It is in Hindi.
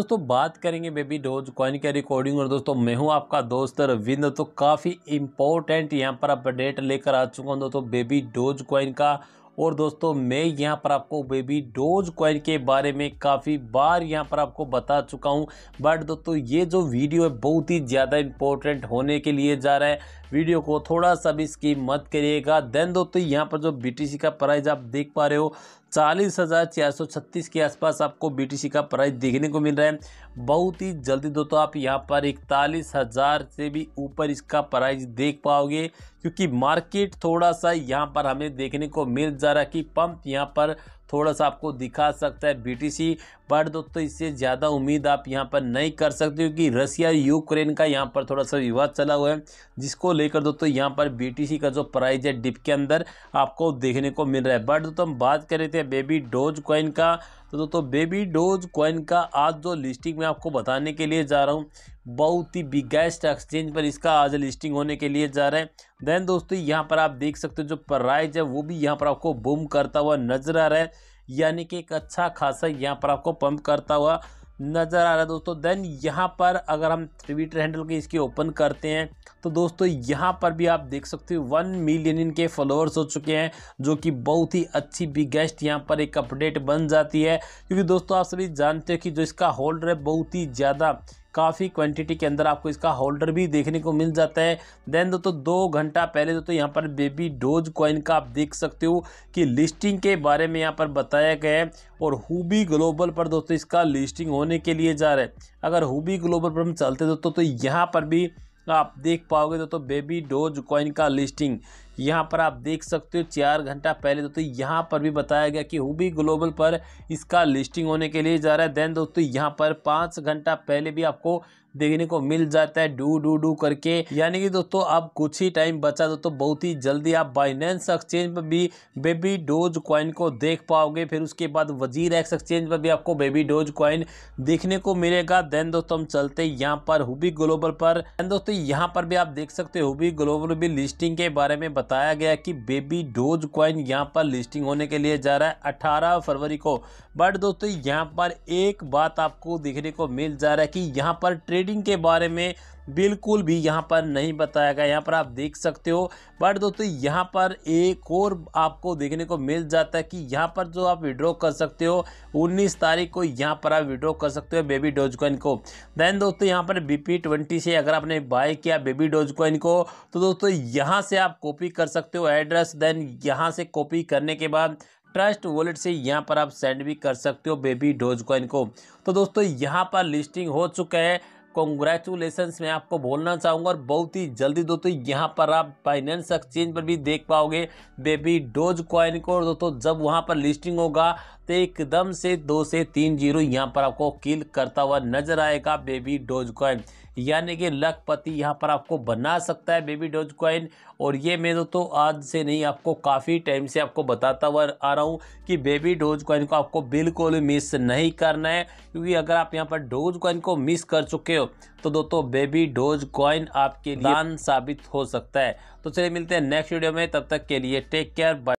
दोस्तों बात करेंगे बेबी डोज कॉइन के रिकॉर्डिंग और दोस्तों मैं हूं आपका दोस्त रविंद्र तो काफ़ी इंपॉर्टेंट यहां पर अपडेट लेकर आ चुका हूं दोस्तों बेबी डोज कॉइन का और दोस्तों मैं यहाँ पर आपको बेबी डोज कॉइन के बारे में काफ़ी बार यहाँ पर आपको बता चुका हूँ बट दोस्तों ये जो वीडियो है बहुत ही ज़्यादा इंपॉर्टेंट होने के लिए जा रहा है वीडियो को थोड़ा सा भी स्कीम मत करिएगा देन दोस्तों यहाँ पर जो बी का प्राइस आप देख पा रहे हो चालीस हज़ार चार सौ छत्तीस के आसपास आपको बी का प्राइस देखने को मिल रहा है बहुत ही जल्दी दोस्तों आप यहाँ पर इकतालीस हज़ार से भी ऊपर इसका प्राइस देख पाओगे क्योंकि मार्केट थोड़ा सा यहाँ पर हमें देखने को मिल जा रहा है कि पंप यहाँ पर थोड़ा सा आपको दिखा सकता है बीटीसी बट दोस्तों इससे ज़्यादा उम्मीद आप यहाँ पर नहीं कर सकते क्योंकि रसिया यूक्रेन का यहाँ पर थोड़ा सा विवाद चला हुआ है जिसको लेकर दोस्तों यहाँ पर बीटीसी का जो प्राइस है डिप के अंदर आपको देखने को मिल रहा है बट दोस्तों हम बात कर रहे थे बेबी डोज कॉइन का तो दोस्तों बेबी डोज कॉइन का आज जो लिस्टिंग मैं आपको बताने के लिए जा रहा हूँ बहुत ही बिगेस्ट एक्सचेंज पर इसका आज लिस्टिंग होने के लिए जा रहा है देन दोस्तों यहाँ पर आप देख सकते हो जो प्राइज है वो भी यहाँ पर आपको बूम करता हुआ नजर आ रहा है यानी कि एक अच्छा खासा यहाँ पर आपको पंप करता हुआ नज़र आ रहा है दोस्तों देन यहाँ पर अगर हम ट्विटर हैंडल के इसकी ओपन करते हैं तो दोस्तों यहाँ पर भी आप देख सकते हो वन मिलियन इनके फॉलोअर्स हो चुके हैं जो कि बहुत ही अच्छी बिगेस्ट यहाँ पर एक अपडेट बन जाती है क्योंकि दोस्तों आप सभी जानते हो कि जो इसका होल्डर है बहुत ही ज़्यादा काफ़ी क्वांटिटी के अंदर आपको इसका होल्डर भी देखने को मिल जाता है देन दोस्तों दो घंटा पहले दोस्तों यहाँ पर बेबी डोज कॉइन का आप देख सकते हो कि लिस्टिंग के बारे में यहाँ पर बताया गया है और हुबी ग्लोबल पर दोस्तों इसका लिस्टिंग होने के लिए जा रहा है अगर हुबी ग्लोबल पर हम चलते दोस्तों तो यहाँ पर भी आप देख पाओगे दोस्तों बेबी डोज कॉइन का लिस्टिंग यहाँ पर आप देख सकते हो चार घंटा पहले दोस्तों यहाँ पर भी बताया गया कि हुबी ग्लोबल पर इसका लिस्टिंग होने के लिए जा रहा है देन दोस्तों यहाँ पर पाँच घंटा पहले भी आपको देखने को मिल जाता है डू डू डू करके यानी कि दोस्तों आप कुछ ही टाइम बचा दोस्तों बहुत ही जल्दी आप बाइनेंस एक्सचेंज पर भी बेबी डोज कॉइन को देख पाओगे फिर उसके बाद वजीर एक्स एक्सचेंज पर भी आपको बेबी डोज कॉइन देखने को मिलेगा देन दोस्तों हम चलते हैं यहाँ पर हुबी ग्लोबल पर देन दोस्तों यहाँ पर भी आप देख सकते हो हुबी ग्लोबल भी लिस्टिंग के बारे में बताया गया कि बेबी डोज क्वाइन यहां पर लिस्टिंग होने के लिए जा रहा है 18 फरवरी को बट दोस्तों यहां पर एक बात आपको देखने को मिल जा रहा है कि यहां पर ट्रेडिंग के बारे में बिल्कुल भी यहाँ पर नहीं बताया गया यहाँ पर आप देख सकते हो बट दोस्तों यहाँ पर एक और आपको देखने को मिल जाता है कि यहाँ पर जो आप विड्रॉ कर सकते हो 19 तारीख को यहाँ पर आप विड्रॉ कर सकते हो बेबी डोज कॉइन को देन दोस्तों यहाँ पर बीपी ट्वेंटी से अगर आपने बाय किया बेबी डोज कॉइन को तो दोस्तों यहाँ से आप कॉपी कर सकते हो एड्रेस देन यहाँ से कॉपी करने के बाद ट्रस्ट वॉलेट से यहाँ पर आप सेंड भी कर सकते हो बेबी डोज कॉइन को तो दोस्तों यहाँ पर लिस्टिंग हो चुका है कॉन्ग्रेचुलेसन्स मैं आपको बोलना चाहूँगा और बहुत ही जल्दी दोस्तों यहाँ पर आप फाइनेंस एक्सचेंज पर भी देख पाओगे बेबी डोज कॉइन को दोस्तों जब वहाँ पर लिस्टिंग होगा तो एकदम से दो से तीन जीरो यहाँ पर आपको किल करता हुआ नजर आएगा बेबी डोज कॉइन यानी कि लखपति यहाँ पर आपको बना सकता है बेबी डोज कॉइन और ये मैं दोस्तों आज से नहीं आपको काफ़ी टाइम से आपको बताता हुआ आ रहा हूँ कि बेबी डोज कॉइन को आपको बिल्कुल मिस नहीं करना है क्योंकि अगर आप यहाँ पर डोज कॉइन को मिस कर चुके हो तो दोस्तों बेबी डोज कॉइन आपके दान साबित हो सकता है तो चलिए मिलते हैं नेक्स्ट वीडियो में तब तक के लिए टेक केयर